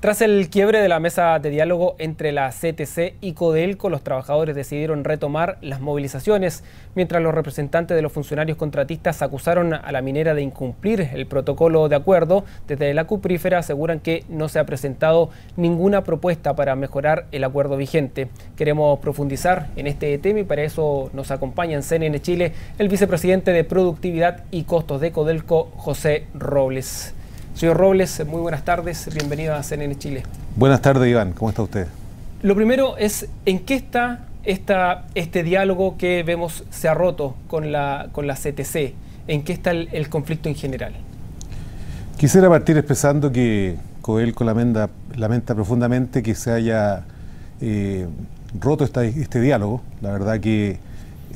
Tras el quiebre de la mesa de diálogo entre la CTC y Codelco, los trabajadores decidieron retomar las movilizaciones, mientras los representantes de los funcionarios contratistas acusaron a la minera de incumplir el protocolo de acuerdo. Desde la Cuprífera aseguran que no se ha presentado ninguna propuesta para mejorar el acuerdo vigente. Queremos profundizar en este tema y para eso nos acompaña en CNN Chile el vicepresidente de Productividad y Costos de Codelco, José Robles. Señor Robles, muy buenas tardes, bienvenido a CNN Chile. Buenas tardes, Iván, ¿cómo está usted? Lo primero es, ¿en qué está este diálogo que vemos se ha roto con la, CTC? ¿En qué está el, conflicto en general? Quisiera partir expresando que Coelco lamenta, lamenta profundamente que se haya eh, roto este diálogo. La verdad que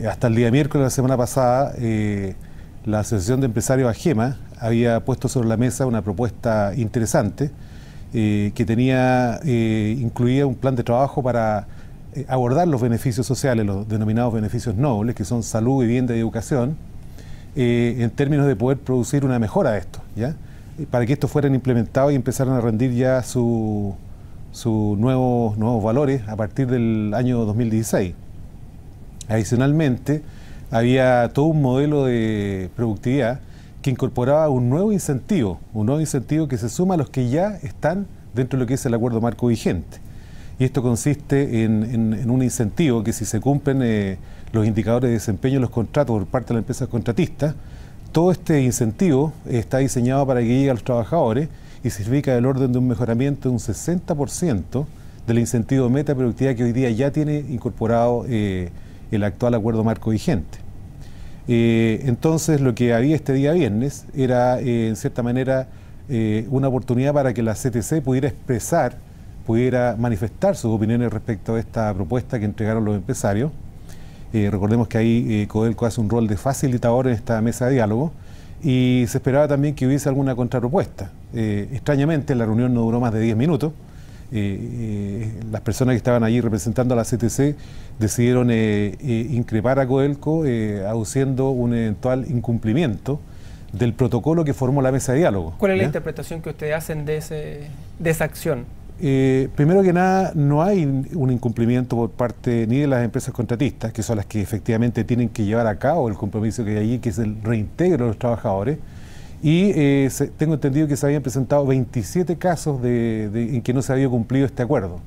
hasta el día miércoles de la semana pasada, eh, la Asociación de Empresarios AGEMA había puesto sobre la mesa una propuesta interesante eh, que tenía, eh, incluía un plan de trabajo para eh, abordar los beneficios sociales, los denominados beneficios nobles, que son salud, vivienda y educación, en términos de poder producir una mejora de esto, ¿ya? para que estos fueran implementados y empezaran a rendir ya sus su nuevos, nuevos valores a partir del año 2016. Adicionalmente, había todo un modelo de productividad que incorporaba un nuevo incentivo, un nuevo incentivo que se suma a los que ya están dentro de lo que es el acuerdo marco vigente. Y esto consiste en, un incentivo que si se cumplen eh, los indicadores de desempeño de los contratos por parte de la empresa contratistas, todo este incentivo está diseñado para que llegue a los trabajadores y significa el orden de un mejoramiento de un 60% del incentivo meta productividad que hoy día ya tiene incorporado eh, el actual acuerdo marco vigente. Eh, entonces lo que había este día viernes era, eh, en cierta manera, eh, una oportunidad para que la CTC pudiera expresar, pudiera manifestar sus opiniones respecto a esta propuesta que entregaron los empresarios. recordemos que ahí Codelco hace un rol de facilitador en esta mesa de diálogo y se esperaba también que hubiese alguna contrapropuesta. extrañamente la reunión no duró más de 10 minutos eh, eh, las personas que estaban allí representando a la CTC decidieron eh, increpar a Coelco aduciendo un eventual incumplimiento del protocolo que formó la mesa de diálogo. ¿Cuál es la interpretación que ustedes hacen de, ese, de esa acción? primero que nada, no hay un incumplimiento por parte ni de las empresas contratistas, que son las que efectivamente tienen que llevar a cabo el compromiso que hay allí, que es el reintegro de los trabajadores, y eh, tengo entendido que se habían presentado 27 casos de, en que no se había cumplido este acuerdo.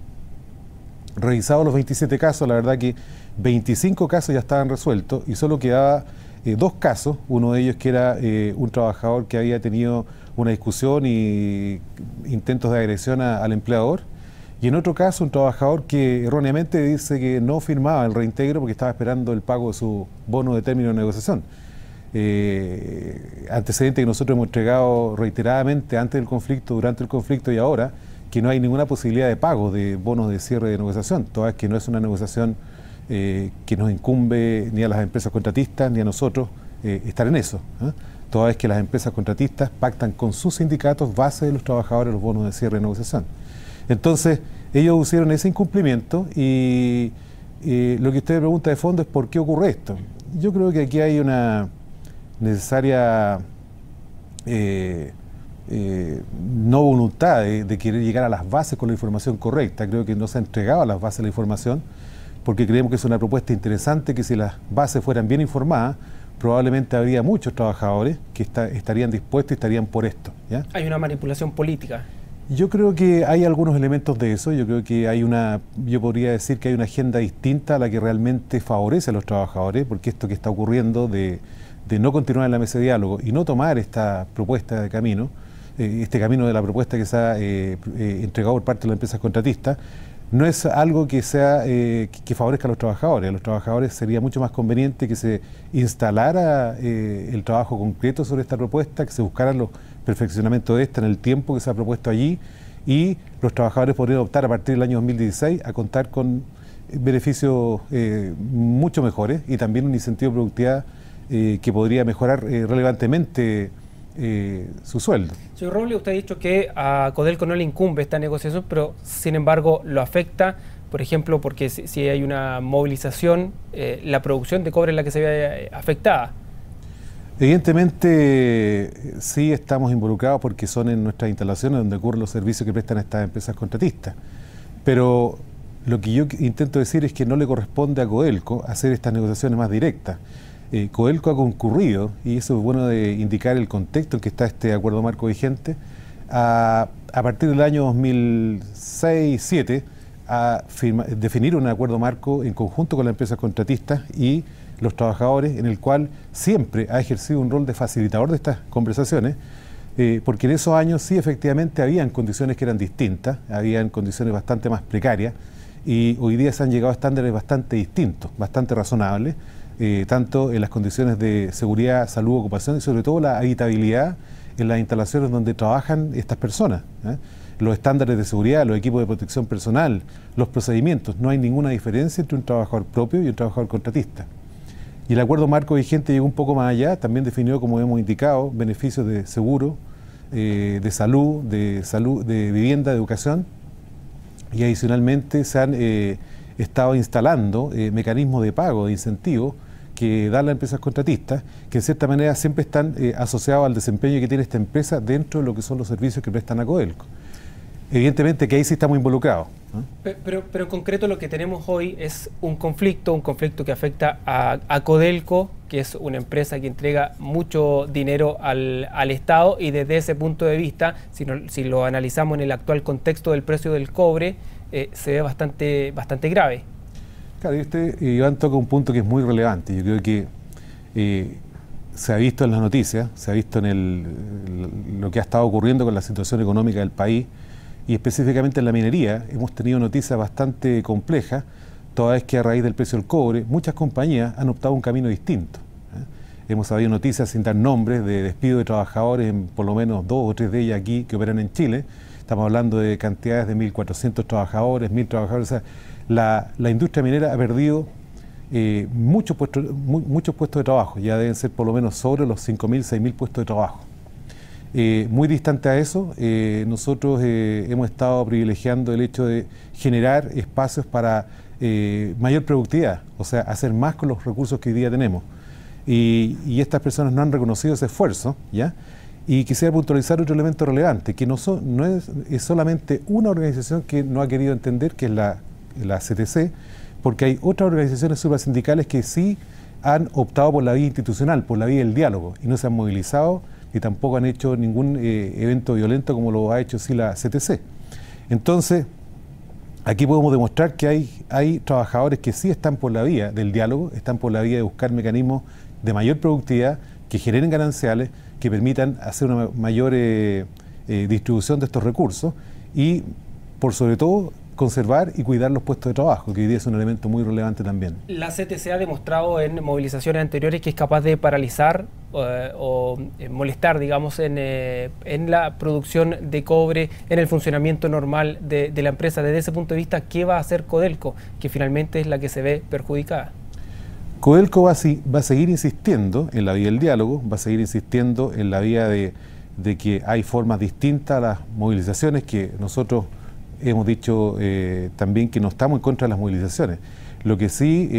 Revisados los 27 casos, la verdad que 25 casos ya estaban resueltos y solo quedaba eh, dos casos, uno de ellos que era eh, un trabajador que había tenido una discusión y intentos de agresión al empleador, y en otro caso un trabajador que erróneamente dice que no firmaba el reintegro porque estaba esperando el pago de su bono de término de negociación eh, antecedente que nosotros hemos entregado reiteradamente antes del conflicto, durante el conflicto y ahora, que no hay ninguna posibilidad de pago de bonos de cierre de negociación, toda vez que no es una negociación eh, que nos incumbe ni a las empresas contratistas ni a nosotros eh, estar en eso. ¿eh? Toda vez que las empresas contratistas pactan con sus sindicatos base de los trabajadores los bonos de cierre de negociación. Entonces, ellos hicieron ese incumplimiento y lo que usted pregunta de fondo es por qué ocurre esto. Yo creo que aquí hay una, necesaria eh, eh, no voluntad de, querer llegar a las bases con la información correcta. Creo que no se ha entregado a las bases la información porque creemos que es una propuesta interesante que si las bases fueran bien informadas, probablemente habría muchos trabajadores que estarían dispuestos y estarían por esto. Hay una manipulación política. Yo creo que hay algunos elementos de eso. Yo creo que hay una, yo podría decir que hay una agenda distinta a la que realmente favorece a los trabajadores, porque esto que está ocurriendo de, no continuar en la mesa de diálogo y no tomar esta propuesta de camino, eh, este camino de la propuesta que se ha eh, eh, entregado por parte de las empresas contratistas, no es algo que sea que favorezca a los trabajadores. A los trabajadores sería mucho más conveniente que se instalara el trabajo concreto sobre esta propuesta, que se buscaran los perfeccionamiento de esta en el tiempo que se ha propuesto allí y los trabajadores podrían optar a partir del año 2016 a contar con eh, beneficios eh, mucho mejores y también un incentivo de productividad eh, que podría mejorar relevantemente su sueldo. Señor Robles, usted ha dicho que a Codelco no le incumbe esta negociación, pero sin embargo lo afecta, por ejemplo, porque si hay una movilización, la producción de cobre es la que se ve afectada. Evidentemente, sí estamos involucrados porque son en nuestras instalaciones donde ocurren los servicios que prestan estas empresas contratistas. Pero lo que yo intento decir es que no le corresponde a Coelco hacer estas negociaciones más directas. Eh, Coelco ha concurrido, y eso es bueno de indicar el contexto en que está este acuerdo marco vigente, a, partir del año 2006-2007 a definir un acuerdo marco en conjunto con las empresas contratistas y los trabajadores, en el cual siempre ha ejercido un rol de facilitador de estas conversaciones, eh, porque en esos años sí efectivamente habían condiciones que eran distintas, habían condiciones bastante más precarias, y hoy día se han llegado a estándares bastante distintos, bastante razonables, eh, tanto en las condiciones de seguridad, salud, ocupación y sobre todo la habitabilidad en las instalaciones donde trabajan estas personas. ¿eh? Los estándares de seguridad, los equipos de protección personal, los procedimientos, no hay ninguna diferencia entre un trabajador propio y un trabajador contratista. Y el acuerdo marco vigente llegó un poco más allá, también definió, como hemos indicado, beneficios de seguro, eh, de salud, de salud, de vivienda, de educación. Y adicionalmente se han eh, estado instalando eh, mecanismos de pago, de incentivos que dan las empresas contratistas, que en cierta manera siempre están asociados al desempeño que tiene esta empresa dentro de lo que son los servicios que prestan a Codelco evidentemente que ahí sí estamos involucrados. ¿Ah? Pero, en concreto lo que tenemos hoy es un conflicto, un conflicto que afecta a, Codelco, que es una empresa que entrega mucho dinero al, Estado y desde ese punto de vista, si, lo analizamos en el actual contexto del precio del cobre, eh, se ve bastante, bastante grave. Claro, y usted, Iván, toca un punto que es muy relevante. Yo creo que eh, se ha visto en las noticias, se ha visto en lo que ha estado ocurriendo con la situación económica del país y específicamente en la minería hemos tenido noticias bastante complejas, toda vez que a raíz del precio del cobre muchas compañías han optado un camino distinto. ¿eh? Hemos habido noticias sin dar nombres de despido de trabajadores en por lo menos dos o tres de ellas aquí que operan en Chile. Estamos hablando de cantidades de 1.400 trabajadores, 1.000 trabajadores. la, industria minera ha perdido eh, muchos, puestos, muchos puestos de trabajo, ya deben ser por lo menos sobre los 5.000, 6.000 puestos de trabajo. Eh, muy distante a eso, eh, nosotros eh, hemos estado privilegiando el hecho de generar espacios para mayor productividad, o sea, hacer más con los recursos que hoy día tenemos. Y, estas personas no han reconocido ese esfuerzo, ¿ya? Y quisiera puntualizar otro elemento relevante, que no, es, solamente una organización que no ha querido entender, que es la, CTC, porque hay otras organizaciones suprasindicales que sí han optado por la vía institucional, por la vía del diálogo, y no se han movilizado y tampoco han hecho ningún eh, evento violento como lo ha hecho sí la CTC. Entonces, aquí podemos demostrar que hay, hay trabajadores que sí están por la vía del diálogo, están por la vía de buscar mecanismos de mayor productividad, que generen gananciales, que permitan hacer una mayor eh, eh, distribución de estos recursos y, por sobre todo, conservar y cuidar los puestos de trabajo, que hoy día es un elemento muy relevante también. La CTC ha demostrado en movilizaciones anteriores que es capaz de paralizar eh, o eh, molestar, digamos, eh, en, la producción de cobre, en el funcionamiento normal de, la empresa. Desde ese punto de vista, ¿qué va a hacer Codelco, que finalmente es la que se ve perjudicada? Codelco va a, va a, seguir insistiendo en la vía del diálogo, va a seguir insistiendo en la vía de, que hay formas distintas a las movilizaciones, que nosotros hemos dicho también que no estamos en contra de las movilizaciones. Lo que sí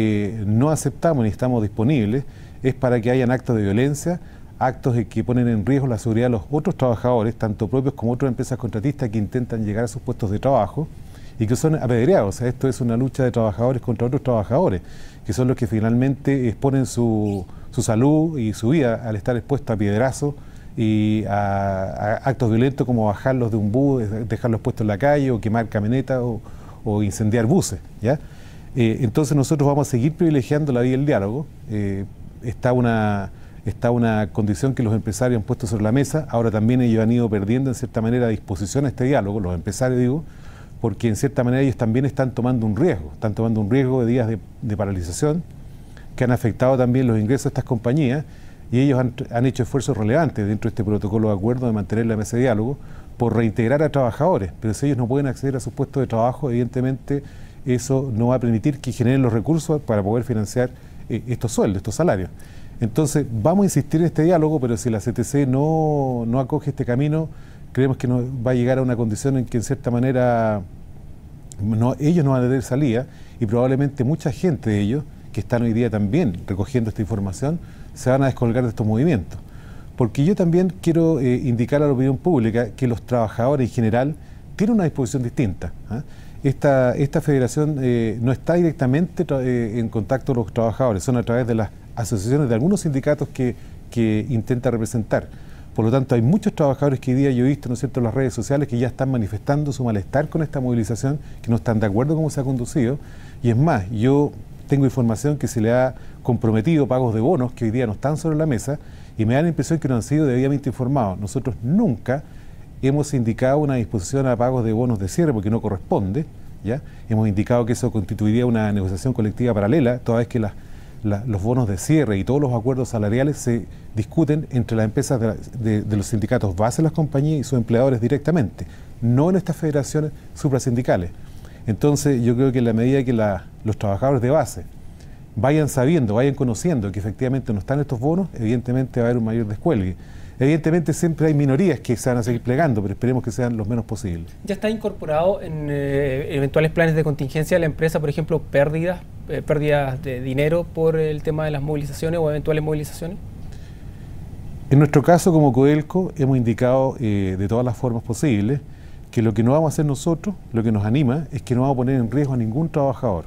no aceptamos ni estamos disponibles es para que hayan actos de violencia, actos que ponen en riesgo la seguridad de los otros trabajadores, tanto propios como otras empresas contratistas que intentan llegar a sus puestos de trabajo y que son apedreados. esto es una lucha de trabajadores contra otros trabajadores, que son los que finalmente exponen su, salud y su vida al estar expuesto a piedrazos y a, actos violentos como bajarlos de un bus, dejarlos puestos en la calle o quemar camionetas o, incendiar buses. ¿ya? Eh, entonces nosotros vamos a seguir privilegiando la vía el diálogo. Eh, está una, está una condición que los empresarios han puesto sobre la mesa, ahora también ellos han ido perdiendo en cierta manera disposición a este diálogo, los empresarios digo, porque en cierta manera ellos también están tomando un riesgo, están tomando un riesgo de días de, paralización que han afectado también los ingresos de estas compañías y ellos han, han, hecho esfuerzos relevantes dentro de este protocolo de acuerdo de mantener la mesa de diálogo por reintegrar a trabajadores, pero si ellos no pueden acceder a sus puestos de trabajo, evidentemente eso no va a permitir que generen los recursos para poder financiar eh, estos sueldos, estos salarios. Entonces, vamos a insistir en este diálogo, pero si la CTC no, acoge este camino, creemos que va a llegar a una condición en que, en cierta manera, ellos no van a tener salida y probablemente mucha gente de ellos, que están hoy día también recogiendo esta información, se van a descolgar de estos movimientos. Porque yo también quiero eh, indicar a la opinión pública que los trabajadores en general tienen una disposición distinta. ¿ah? esta, federación eh, no está directamente eh, en contacto con los trabajadores, son a través de las asociaciones de algunos sindicatos que, intenta representar. Por lo tanto, hay muchos trabajadores que hoy día yo he visto en las redes sociales que ya están manifestando su malestar con esta movilización, que no están de acuerdo con cómo se ha conducido. Y es más, yo tengo información que se le ha comprometido pagos de bonos que hoy día no están sobre la mesa y me da la impresión que no han sido debidamente informados. Nosotros nunca hemos indicado una disposición a pagos de bonos de cierre porque no corresponde. ¿ya? Hemos indicado que eso constituiría una negociación colectiva paralela, toda vez que los bonos de cierre y todos los acuerdos salariales se discuten entre las empresas de, los sindicatos base de las compañías y sus empleadores directamente, no en estas federaciones suprasindicales. Entonces yo creo que en la medida que los trabajadores de base vayan sabiendo, vayan conociendo que efectivamente no están estos bonos, evidentemente va a haber un mayor descuelgue. Evidentemente siempre hay minorías que se van a seguir plegando, pero esperemos que sean los menos posibles. ¿Ya está incorporado en eh, eventuales planes de contingencia de la empresa, por ejemplo, pérdidas, eh, pérdidas de dinero por el tema de las movilizaciones o eventuales movilizaciones? En nuestro caso, como Codelco, hemos indicado eh, de todas las formas posibles que lo que no vamos a hacer nosotros, lo que nos anima, es que no vamos a poner en riesgo a ningún trabajador.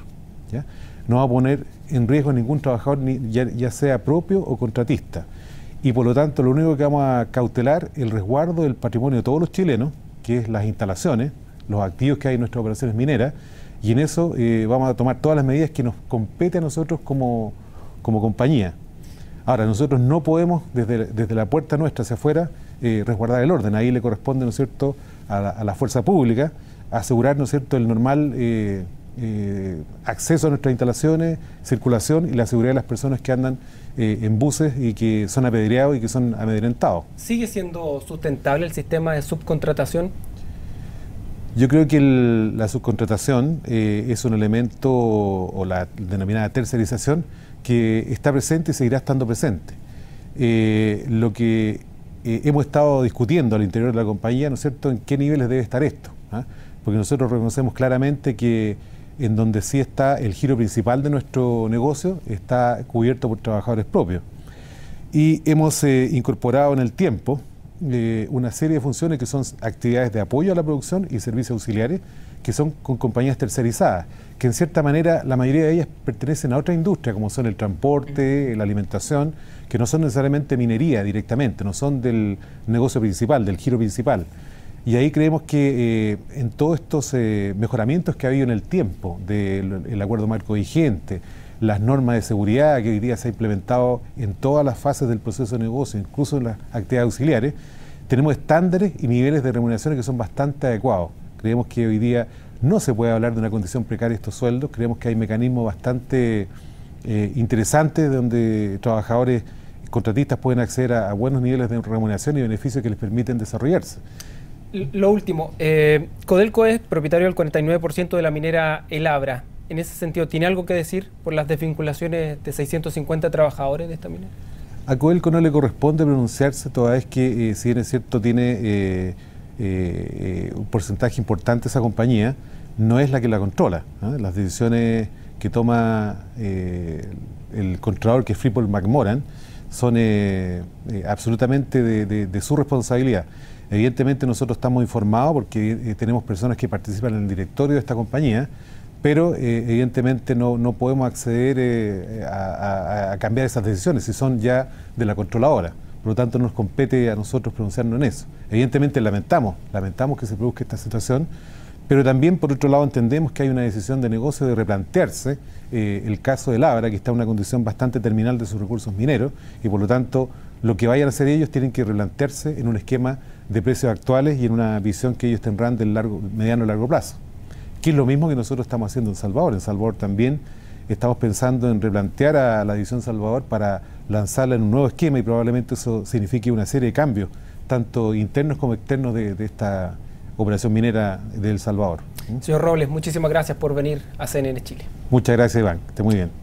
No vamos a poner en riesgo a ningún trabajador, ni, ya sea propio o contratista y por lo tanto lo único que vamos a cautelar es el resguardo del patrimonio de todos los chilenos, que es las instalaciones, los activos que hay en nuestras operaciones mineras, y en eso eh, vamos a tomar todas las medidas que nos compete a nosotros como, como compañía. Ahora, nosotros no podemos, desde, desde la puerta nuestra hacia afuera, eh, resguardar el orden. Ahí le corresponde, ¿no es cierto?, a la, fuerza pública asegurar, ¿no es cierto?, el normal eh, eh, acceso a nuestras instalaciones, circulación y la seguridad de las personas que andan eh, en buses y que son apedreados y que son amedrentados. ¿Sigue siendo sustentable el sistema de subcontratación? Yo creo que la subcontratación eh, es un elemento, o la denominada tercerización, que está presente y seguirá estando presente. lo que hemos estado discutiendo al interior de la compañía, ¿no es cierto?, en qué niveles debe estar esto. ¿Ah? porque nosotros reconocemos claramente que en donde sí está el giro principal de nuestro negocio, está cubierto por trabajadores propios. Y hemos eh, incorporado en el tiempo eh, una serie de funciones que son actividades de apoyo a la producción y servicios auxiliares, que son con compañías tercerizadas, que en cierta manera la mayoría de ellas pertenecen a otra industria, como son el transporte, la alimentación, que no son necesariamente minería directamente, no son del negocio principal, del giro principal. Y ahí creemos que eh, en todos estos eh, mejoramientos que ha habido en el tiempo, del acuerdo marco vigente, las normas de seguridad que hoy día se ha implementado en todas las fases del proceso de negocio, incluso en las actividades auxiliares, tenemos estándares y niveles de remuneración que son bastante adecuados. Creemos que hoy día no se puede hablar de una condición precaria de estos sueldos, creemos que hay mecanismos bastante eh, interesantes donde trabajadores contratistas pueden acceder a buenos niveles de remuneración y beneficios que les permiten desarrollarse. Lo último, eh, Codelco es propietario del 49% de la minera El Abra. En ese sentido, ¿tiene algo que decir por las desvinculaciones de 650 trabajadores de esta minera? A Codelco no le corresponde pronunciarse, toda vez que, eh, si bien es cierto, tiene eh, un porcentaje importante esa compañía, no es la que la controla. ¿ah? Las decisiones que toma el controlador, que es Freeport McMoran, son eh, eh, absolutamente de, su responsabilidad. Evidentemente nosotros estamos informados porque eh, tenemos personas que participan en el directorio de esta compañía, pero evidentemente no, podemos acceder a, cambiar esas decisiones si son ya de la controladora. Por lo tanto, nos compete a nosotros pronunciarnos en eso. Evidentemente lamentamos, lamentamos que se produzca esta situación, pero también, por otro lado, entendemos que hay una decisión de negocio de replantearse eh, el caso de Labra, que está en una condición bastante terminal de sus recursos mineros, y por lo tanto, lo que vayan a hacer ellos tienen que replantearse en un esquema de precios actuales y en una visión que ellos tendrán del mediano y largo plazo. Que es lo mismo que nosotros estamos haciendo en Salvador. En Salvador también estamos pensando en replantear a la división Salvador para lanzarla en un nuevo esquema y probablemente eso signifique una serie de cambios, tanto internos como externos de esta Cooperación minera de El Salvador. Señor Robles, muchísimas gracias por venir a CNN Chile. Muchas gracias, Iván. Esté muy bien.